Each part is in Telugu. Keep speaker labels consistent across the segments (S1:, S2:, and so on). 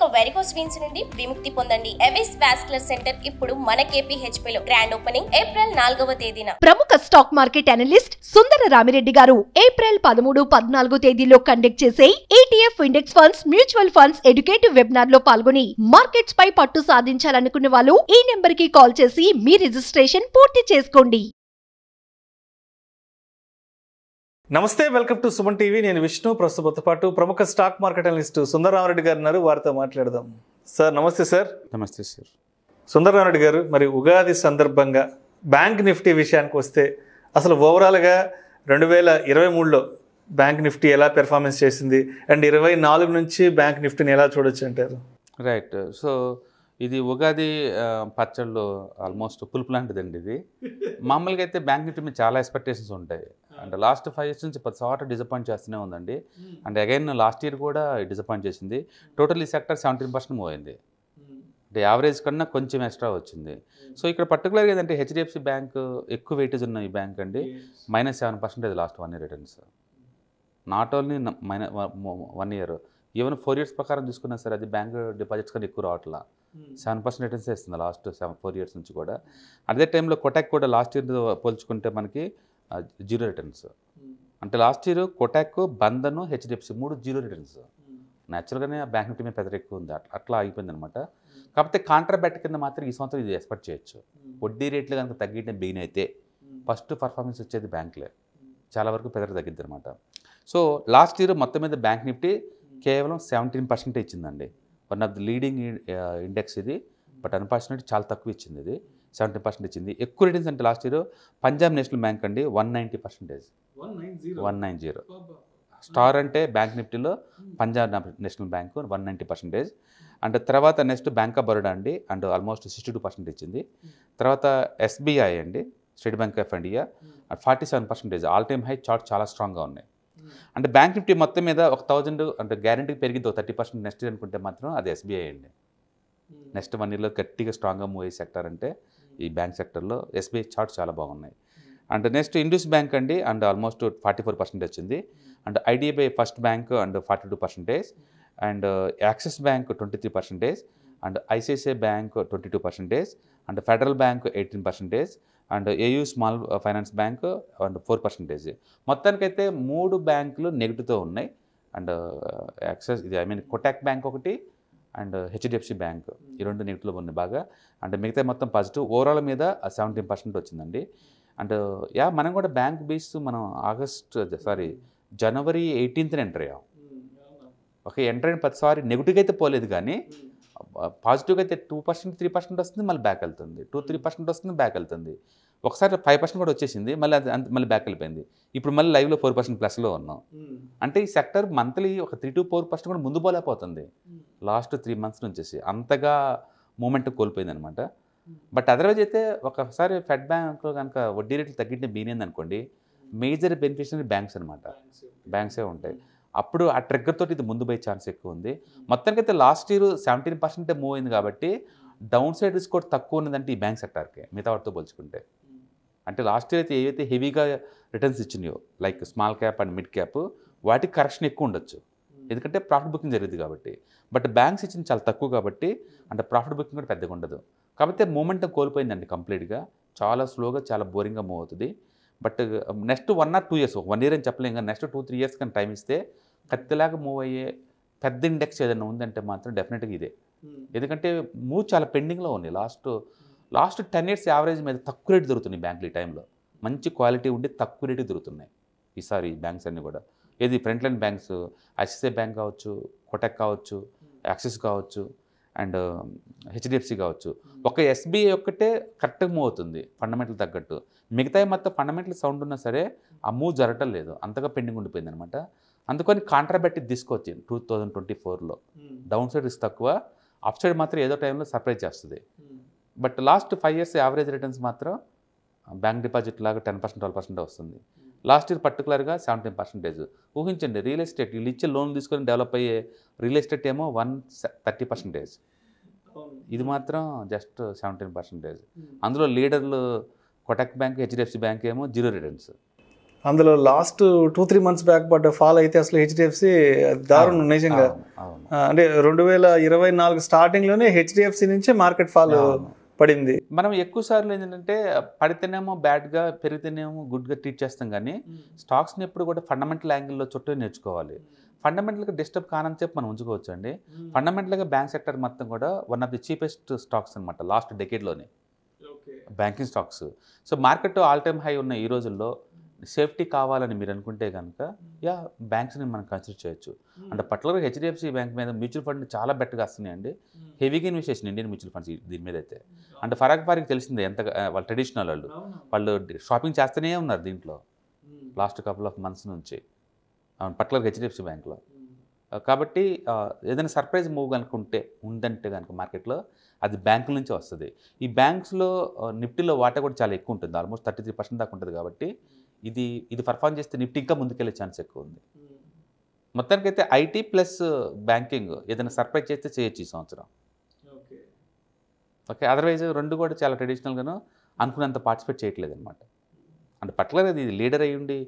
S1: మీకు వెరికోస్ వీన్స్ నుండి విముక్తి పొందండి ఎవిస్ వాస్కులర్ సెంటర్ ఇప్పుడు మన లో గ్రాండ్ ఓపెనింగ్ ఏప్రిల్ నాలుగవ తేదీన
S2: ప్రముఖ stock market analyst Sundara Ramireddy గారు ఏప్రిల్ పదమూడు పద్నాలుగు తేదీలో కండక్ట్ చేసే ETF index funds mutual funds educative webinar లో పాల్గొని మార్కెట్స్ పై పట్టు సాధించాలనుకున్న వాళ్ళు ఈ నెంబర్ కి కాల్ చేసి మీ
S1: రిజిస్ట్రేషన్ పూర్తి చేసుకోండి నమస్తే వెల్కమ్ టు సుమన్ టీవీ నేను విష్ణు ప్రస్తుతంతో పాటు ప్రముఖ స్టాక్ మార్కెట్ అనలిస్ట్ సుందరరామరెడ్డి గారు ఉన్నారు వారితో మాట్లాడదాం సార్ నమస్తే సార్ నమస్తే సార్ సుందరరామరెడ్డి గారు మరి ఉగాది సందర్భంగా బ్యాంక్ నిఫ్టీ విషయానికి వస్తే అసలు ఓవరాల్గా రెండు వేల ఇరవై మూడులో బ్యాంక్ నిఫ్టీ ఎలా పెర్ఫార్మెన్స్ చేసింది అండ్ ఇరవై నాలుగు నుంచి బ్యాంక్ నిఫ్టీని ఎలా చూడొచ్చు అంటారు
S2: రైట్ సో ఇది ఉగాది పచ్చళ్ళు ఆల్మోస్ట్ పులుపు లాంటిది అండి ఇది మామూలుగా అయితే బ్యాంక్ నిఫ్టీ మీద చాలా ఎక్స్పెక్టేషన్స్ ఉంటాయి అంటే లాస్ట్ ఫైవ్ ఇయర్స్ నుంచి పది సార్ట్ డిసప్పాయింట్ చేస్తూనే ఉందండి అండ్ అగైన్ లాస్ట్ ఇయర్ కూడా డిసప్పాయింట్ చేసింది టోటల్ ఈ సెక్టర్ సెవెంటీన్ పర్సెంట్ పోయింది అంటే యావరేజ్ కన్నా కొంచెం ఎక్స్ట్రా వచ్చింది సో ఇక్కడ పర్టికులర్గా ఏంటంటే హెచ్డిఎఫ్సి బ్యాంక్ ఎక్కువ వెయిటేజ్ ఉన్న ఈ బ్యాంక్ అండి minus seven percentage last one year returns not only మైన one year even four years ప్రకారం తీసుకున్నా సరే అది బ్యాంక్ డిపాజిట్స్ కన్నా ఎక్కువ రావట్లా సెవెన్ పర్సెంట్ రిటర్న్స్ ఇస్తుంది లాస్ట్ సెవెన్ ఫోర్ ఇయర్స్ నుంచి కూడా అదే టైంలో కొటాక్ కూడా లాస్ట్ ఇయర్ పోల్చుకుంటే మనకి జీరో రిటర్న్స్ hmm. అంటే last year Kotak Bandhan HDFC మూడు జీరో రిటర్న్స్ న్యాచురల్గానే బ్యాంక్ నిఫ్టీ మీద పెద్ద ఎక్కువ ఉంది అట్లా అయిపోయింది అనమాట hmm. కాకపోతే కాంట్రాబ్యాక్ట్ కింద మాత్రం ఈ సంవత్సరం ఇది ఎక్స్పెక్ట్ చేయొచ్చు hmm. వడ్డీ రేట్లు కనుక తగ్గిన బిగిన్ అయితే ఫస్ట్ పర్ఫార్మెన్స్ వచ్చేది బ్యాంకులే చాలా వరకు పెద్ద తగ్గిద్ది అనమాట సో లాస్ట్ ఇయర్ మొత్తం మీద బ్యాంక్ నిఫ్టీ కేవలం సెవెంటీన్ పర్సెంట్ ఇచ్చిందండి one of the leading index ఇది బట్ అన్ఫార్చునేట్ చాలా తక్కువ ఇచ్చింది ఇది సెవెంటీ పర్సెంట్ ఇచ్చింది ఎక్కువ రేటింగ్స్ అంటే last year Punjab National Bank అండి one ninety percentage one nine zero star అంటే బ్యాంక్ నిఫ్టీలో Punjab National Bank one ninety percentage and తర్వాత నెక్స్ట్ బ్యాంక్ ఆఫ్ బరోడా అండి and almost sixty two percent ఇచ్చింది తర్వాత ఎస్బీఐ అండి State Bank of India forty seven percentage all time high chart చాలా స్ట్రాంగ్గా ఉన్నాయి అంటే బ్యాంక్ నిఫ్టీ మొత్తం మీద ఒక థౌజండ్ అంటే గ్యారంటీ పెరిగింది ఒక థర్టీ పర్సెంట్ నెక్స్ట్ ఇయర్ అనుకుంటే మాత్రం అది ఎస్బీఐ అండి hmm. నెక్స్ట్ వన్ ఇయర్లో గట్టిగా స్ట్రాంగ్గా మూవ్ అయ్యే సెక్టర్ అంటే ఈ hmm. బ్యాంక్ సెక్టర్లో ఎస్బీఐ చార్ట్ చాలా బాగున్నాయి hmm. And next IndusInd bank అండి and almost forty four percent వచ్చింది and IDBI First Bank and forty two percentage and uh, Axis Bank twenty three percentage and ICICI Bank twenty two percentage and Federal Bank eighteen percentage and AU Small Finance Bank and four percentage మొత్తానికైతే మూడు బ్యాంకులు నెగిటివ్తో ఉన్నాయి అండ్ uh, యాక్సెస్ ఇది ఐ మీన్ కొటాక్ బ్యాంక్ ఒకటి అండ్ హెచ్డిఎఫ్సి బ్యాంక్ ఈ రెండు నెగిటివ్లో ఉన్నాయి బాగా అండ్ మిగతా మొత్తం పాజిటివ్ ఓవరాల్ మీద సెవెంటీన్ పర్సెంట్ వచ్చిందండి అండ్ యా మనం కూడా బ్యాంక్ బేస్ మనం ఆగస్ట్ సారీ జనవరి ఎయిటీన్త్న ఎంటర్ అయ్యాం ఓకే ఎంటర్ అయిన ప్రతిసారి నెగిటివ్ అయితే పోలేదు కానీ పాజిటివ్గా అయితే టూ పర్సెంట్ త్రీ పర్సెంట్ వస్తుంది మళ్ళీ బ్యాక్ వెళ్తుంది టూ త్రీ పర్సెంట్ వస్తుంది బ్యాక్ వెళ్తుంది ఒకసారి ఫైవ్ పర్సెంట్ కూడా వచ్చేసింది మళ్ళీ అది మళ్ళీ బ్యాక్ వెళ్ళిపోయింది ఇప్పుడు మళ్ళీ లైవ్లో ఫోర్ పర్సెంట్ ప్లస్లో ఉన్నాం అంటే ఈ సెక్టర్ మంత్లీ ఒక త్రీ టు ఫోర్ పర్సెంట్ కూడా ముందు పోలేకపోతుంది లాస్ట్ త్రీ మంత్స్ నుంచి అంతగా మూమెంట్ కోల్పోయింది అనమాట బట్ అదర్వైజ్ అయితే ఒకసారి ఫెడ్ బ్యాంక్లో కనుక వడ్డీ రేట్లు తగ్గింటే బీనింది అనుకోండి మేజర్ బెనిఫిషరీ బ్యాంక్స్ అనమాట బ్యాంక్సే ఉంటాయి అప్పుడు ఆ ట్రిగ్గర్ తోటి ఇది ముందు పోయే ఛాన్స్ ఎక్కువ ఉంది మొత్తానికి అయితే లాస్ట్ ఇయర్ సెవెంటీన్ పర్సెంటే మూవ్ అయింది కాబట్టి డౌన్ సైడ్ రిస్క్ కూడా తక్కువ ఉన్నదంటే ఈ బ్యాంక్ సెక్టార్కే మిగతా వాటితో పోల్చుకుంటే అంటే లాస్ట్ ఇయర్ అయితే ఏవైతే హెవీగా రిటర్న్స్ ఇచ్చినాయో like small cap and mid cap వాటికి కరెక్షన్ ఎక్కువ ఉండొచ్చు ఎందుకంటే ప్రాఫిట్ బుకింగ్ జరిగింది కాబట్టి బట్ బ్యాంక్స్ ఇచ్చింది చాలా తక్కువ కాబట్టి అంటే ప్రాఫిట్ బుకింగ్ కూడా పెద్దగా ఉండదు కాకపోతే మూమెంటం కోల్పోయిందండి కంప్లీట్గా చాలా స్లోగా చాలా బోరింగ్గా మూవ్ అవుతుంది but next one or two years one year అని చెప్పలేం కానీ నెక్స్ట్ టూ త్రీ ఇయర్స్ కానీ టైం ఇస్తే కత్తిలాగా మూవ్ అయ్యే పెద్ద ఇండెక్స్ ఏదైనా ఉందంటే మాత్రం డెఫినెట్గా ఇదే hmm. ఎందుకంటే మూవ్ చాలా పెండింగ్లో ఉంది last last ten years average మీద తక్కువ రేటు దొరుకుతున్నాయి బ్యాంకులు ఈ టైంలో మంచి క్వాలిటీ ఉండి తక్కువ రేటు దొరుకుతున్నాయి ఈసారి బ్యాంక్స్ అన్నీ కూడా ఏది front line banks ICI bank కావచ్చు కొటెక్ కావచ్చు hmm. యాక్సిస్ కావచ్చు అండ్ హెచ్డిఎఫ్సి కావచ్చు hmm. ఒక ఎస్బీఐ ఒక్కటే కరెక్ట్గా మూవ్ అవుతుంది ఫండమెంటల్ తగ్గట్టు మిగతా మొత్తం ఫండమెంటల్ సౌండ్ ఉన్నా సరే ఆ మూవ్ జరగటం లేదు అంతగా పెండింగ్ ఉండిపోయింది అనమాట అందుకని కాంట్రాబెట్టి తీసుకొచ్చింది టూ థౌజండ్ ట్వంటీ ఫోర్లో డౌన్ సైడ్ రిస్క్ తక్కువ అప్ సైడ్ మాత్రం ఏదో టైంలో సర్ప్రైజ్ చేస్తుంది but last five years average returns మాత్రం బ్యాంక్ డిపాజిట్ లాగా టెన్ పర్సెంట్ ట్వెల్వ్ పర్సెంట్ వస్తుంది లాస్ట్ ఇయర్ పర్టికులర్గా సెవెంటీన్ పర్సెంటేజ్ ఊహించండి రియల్ ఎస్టేట్ వీళ్ళు ఇచ్చే లోన్ తీసుకొని డెవలప్ అయ్యే రియల్ ఎస్టేట్ ఏమో వన్ థర్టీ పర్సెంటేజ్ ఇది మాత్రం జస్ట్ సెవెంటీన్ పర్సెంటేజ్ అందులో లీడర్లు కొటక్ బ్యాంక్ హెచ్డిఎఫ్సి బ్యాంక్ ఏమో జీరో రిటర్న్స్
S1: అందులో last two three months back పడ్డ ఫాల్ అయితే అసలు హెచ్డిఎఫ్సి దారుణం నిజంగా అంటే రెండు వేల ఇరవై నాలుగు స్టార్టింగ్లోనే హెచ్డిఎఫ్సి నుంచే మార్కెట్ ఫాల్ పడింది
S2: మనం ఎక్కువ సార్లు ఏంటంటే పడితేనేమో బ్యాడ్గా పెరిగితేనేమో గుడ్గా ట్రీట్ చేస్తాం కానీ స్టాక్స్ని ఎప్పుడు కూడా ఫండమెంటల్ యాంగిల్లో చుట్టూ నేర్చుకోవాలి ఫండమెంటల్గా డిస్టర్బ్ కానని చెప్పి మనం ఉంచుకోవచ్చు అండి ఫండమెంటల్గా బ్యాంక్ సెక్టర్ మొత్తం కూడా one of the cheapest stocks అనమాట లాస్ట్ డెకేడ్లోనే banking stocks so market all time high ఉన్న ఈ రోజుల్లో సేఫ్టీ కావాలని మీరు అనుకుంటే కనుక యా బ్యాంక్స్ని మనం కన్సిడర్ చేయొచ్చు అంటే పర్టికులర్గా హెచ్డిఎఫ్సి బ్యాంక్ మీద మ్యూచువల్ ఫండ్ చాలా బెటర్గా వస్తున్నాయండి హెవీగా చేసిన ఇండియన్ మ్యూచువల్ ఫండ్స్ దీని మీద అయితే అంటే ఫరాక్ ఫారికి తెలిసిందే ఎంత వాళ్ళు ట్రెడిషనల్ వాళ్ళు వాళ్ళు షాపింగ్ చేస్తూనే ఉన్నారు దీంట్లో లాస్ట్ కపుల్ ఆఫ్ మంత్స్ నుంచి అవును పర్టికులర్గా హెచ్డిఎఫ్సి బ్యాంక్లో కాబట్టి ఏదైనా సర్ప్రైజ్ మూవ్ కనుక ఉంటే ఉందంటే కనుక మార్కెట్లో అది బ్యాంకుల నుంచి వస్తుంది ఈ బ్యాంక్స్లో నిఫ్టీలో వాటా కూడా చాలా ఎక్కువ ఉంటుంది ఆల్మోస్ట్ థర్టీ త్రీ పర్సెంట్ దాకా ఉంటుంది కాబట్టి ఇది ఇది పర్ఫామ్ చేస్తే నిఫ్టీ ఇంకా ముందుకెళ్ళే ఛాన్స్ ఎక్కువ ఉంది hmm. మొత్తానికైతే ఐటీ ప్లస్ బ్యాంకింగ్ ఏదైనా సర్ప్రైజ్ చేస్తే చేయొచ్చు ఈ సంవత్సరం ఓకే అదర్వైజ్ రెండు కూడా చాలా ట్రెడిషనల్గాను అనుకున్నంత పార్టిసిపేట్ చేయట్లేదు అనమాట hmm. అంటే పర్టికులర్గా ఇది లీడర్ అయ్యుండి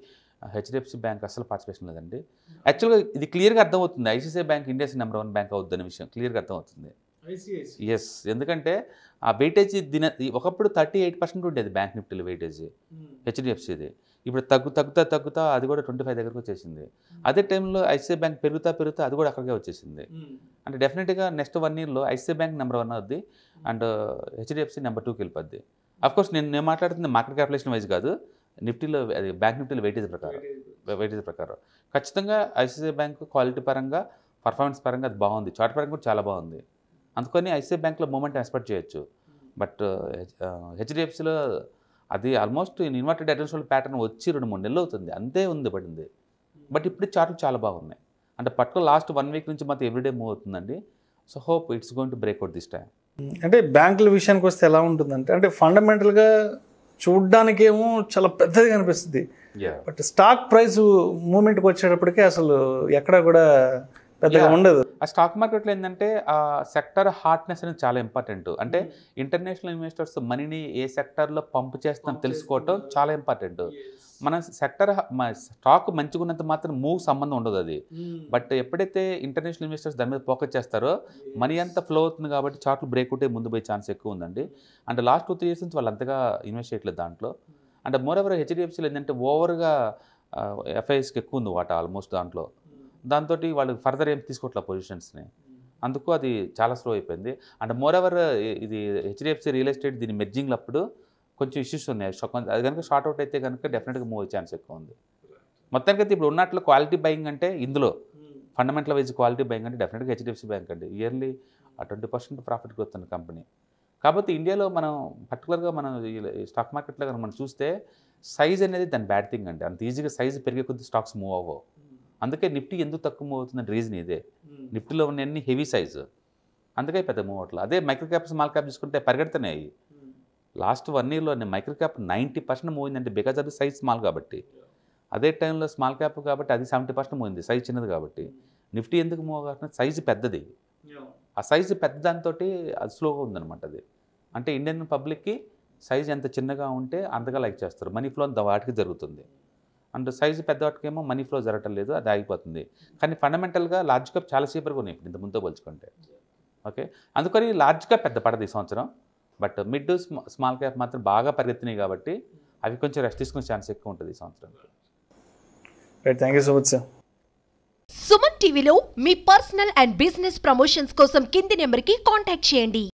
S2: హెచ్డిఎఫ్సి బ్యాంక్ అసలు పార్టిసిపేషన్ లేదండి యాక్చువల్గా hmm. ఇది క్లియర్గా అర్థమవుతుంది ICICI bank India's number one bank అవుద్దనే విషయం క్లియర్గా అర్థమవుతుంది ఎస్ ఎందుకంటే ఆ వెయిటేజీ దిన ఒకప్పుడు థర్టీ ఎయిట్ పర్సెంట్ ఉండేది బ్యాంక్ నిఫ్టీలో వెయిటేజీ హెచ్డిఎఫ్సిది ఇప్పుడు తగ్గు తగ్గుతా తగ్గుతా అది కూడా ట్వంటీ ఫైవ్ దగ్గరకు వచ్చేసింది అదే టైంలో ఐసిఐ బ్యాంక్ పెరుగుతా పెరుగుతా అది కూడా అక్కడికే వచ్చేసింది అంటే డెఫినెట్గా నెక్స్ట్ వన్ ఇయర్లో ఐసిఐ బ్యాంక్ నెంబర్ వన్ అవుద్ది అండ్ హెచ్డిఎఫ్సి నెంబర్ టూకి వెళ్ళిపోద్ది అఫ్కోర్స్ నేను నేను మాట్లాడుతుంది మార్కెట్ క్యాపిటేషన్ వైజ్ కాదు నిఫ్టీలో అది బ్యాంక్ నిఫ్టీలో వెయిటేజ్ ప్రకారం వెయిటేజ్ ప్రకారం ఖచ్చితంగా ఐసిఐ బ్యాంక్ క్వాలిటీ పరంగా పర్ఫార్మెన్స్ పరంగా అది బాగుంది చార్ట్ పరంగా కూడా చాలా బాగుంది అందుకని ఐసిఐ బ్యాంక్లో మూమెంట్ ఎక్స్పెక్ట్ చేయొచ్చు బట్ హెచ్డిఎఫ్సిలో అది ఆల్మోస్ట్ ఇన్వర్టెడ్ అటెన్షియల్ ప్యాటర్న్ వచ్చి రెండు మూడు నెలలు అవుతుంది అంతే ఉంది పడింది బట్ hmm. ఇప్పుడు చార్ట్లు చాలా బాగున్నాయి అంటే పట్టుకు లాస్ట్ వన్ వీక్ నుంచి మాత్రం ఎవ్రీడే మూవ్ అవుతుందండి so hope it's going to breakout this time
S1: అంటే బ్యాంకుల విషయానికి వస్తే ఎలా ఉంటుందంటే అంటే ఫండమెంటల్గా చూడ్డానికేమో చాలా పెద్దది కనిపిస్తుంది బట్ స్టాక్ ప్రైస్ మూమెంట్కి వచ్చేటప్పటికే అసలు ఎక్కడ కూడా పెద్దగా ఉండదు
S2: ఆ స్టాక్ మార్కెట్లో ఏంటంటే ఆ సెక్టర్ హార్ట్నెస్ అనేది చాలా ఇంపార్టెంట్ అంటే ఇంటర్నేషనల్ ఇన్వెస్టర్స్ మనీని ఏ సెక్టర్లో పంపు చేస్తాం తెలుసుకోవటం చాలా ఇంపార్టెంట్ మన సెక్టర్ స్టాక్ మంచిగా ఉన్నంత మాత్రం మూవ్ సంబంధం ఉండదు అది బట్ hmm. ఎప్పుడైతే ఇంటర్నేషనల్ ఇన్వెస్టర్స్ దాని మీద ఫోకస్ చేస్తారో మనీ అంతా ఫ్లో అవుతుంది కాబట్టి చార్ట్లు బ్రేక్ ఉంటే ముందు పోయే ఛాన్స్ ఎక్కువ ఉందండి అంటే లాస్ట్ టూ త్రీ ఇయర్స్ నుంచి వాళ్ళు అంతగా ఇన్వెస్ట్ చేయట్లేదు దాంట్లో అంటే మోర్ ఎవర్ హెచ్డిఎఫ్సీలో ఏంటంటే ఓవర్గా ఎఫ్ఐఎస్కి ఎక్కువ ఉంది వాట ఆల్మోస్ట్ దాంట్లో దాంతో వాళ్ళు ఫర్దర్ ఏం తీసుకోవట్లే పొజిషన్స్ని hmm. అందుకు అది చాలా స్లో అయిపోయింది అండ్ మోర్ ఎవర్ ఇది హెచ్డిఎఫ్సి రియల్ ఎస్టేట్ దీని మెర్జింగ్ అప్పుడు కొంచెం ఇష్యూస్ ఉన్నాయి అది కనుక షార్ట్ అవుట్ అయితే కనుక డెఫినెట్గా మూవ్ ఛాన్స్ ఎక్కువ ఉంది మొత్తానికి అయితే ఇప్పుడు ఉన్నట్లు క్వాలిటీ బయింగ్ అంటే ఇందులో ఫండమెంటల్ వైజ్ క్వాలిటీ బయింగ్ అంటే డెఫినెట్గా హెచ్డిఎఫ్సి బ్యాంక్ అండి yearly twenty percent profit growth company కాబట్టి ఇండియాలో మనం పర్టికులర్గా మనం స్టాక్ మార్కెట్లో కనుక మనం చూస్తే సైజ్ అనేది దాని బ్యాడ్ థింగ్ అండి అంత ఈజీగా సైజ్ పెరిగే కొద్ది స్టాక్స్ మూవ్ అవ్వవు అందుకే నిఫ్టీ ఎందుకు తక్కువ మూవ్ అవుతుందంటే రీజన్ ఇదే hmm. నిఫ్టీలో ఉన్నన్ని హెవీ సైజు అందుకే పెద్ద మూవ్ అవట్లేదు అదే మైక్రో క్యాప్ స్మాల్ క్యాప్ తీసుకుంటే పరిగెడుతున్నాయి లాస్ట్ వన్ ఇయర్లో micro cap ninety percent move అయిందంటే బికాజ్ అది సైజ్ స్మాల్ కాబట్టి అదే టైంలో స్మాల్ క్యాప్ కాబట్టి అది సెవెంటీ పర్సెంట్ మూవ్ అయింది సైజ్ చిన్నది కాబట్టి hmm. నిఫ్టీ ఎందుకు మూవ్ కాకుండా సైజు పెద్దది ఆ సైజు పెద్ద దాంతో అది స్లోగా ఉందనమాట అది అంటే ఇండియన్ పబ్లిక్కి సైజ్ ఎంత చిన్నగా ఉంటే అంతగా లైక్ చేస్తారు మనీ ఫ్లో వాటికి జరుగుతుంది అండ్ సైజు వాటికేమో మనీ ఫ్లో జరగటం లేదు అది ఆగిపోతుంది కానీ ఫండమెంటల్గా లార్జ్ కప్ చాలా సేపర్గా ఉన్నాయి ఇప్పుడు ఇంత ముందుతో పోల్చుకుంటే ఓకే అందుకని లార్జ్ కప్ పెద్ద పడదు ఈ సంవత్సరం బట్ మిడ్ స్మాల్ క్యాప్ మాత్రం బాగా పరిగెత్తినాయి కాబట్టి అవి కొంచెం రెస్ట్ తీసుకునే ఛాన్స్ ఎక్కువ ఉంటుంది ఈ సంవత్సరం
S1: thank you so much sir Suman టీవీలో మీ పర్సనల్ అండ్ బిజినెస్ ప్రమోషన్స్ కోసం కింది నెంబర్కి కాంటాక్ట్ చేయండి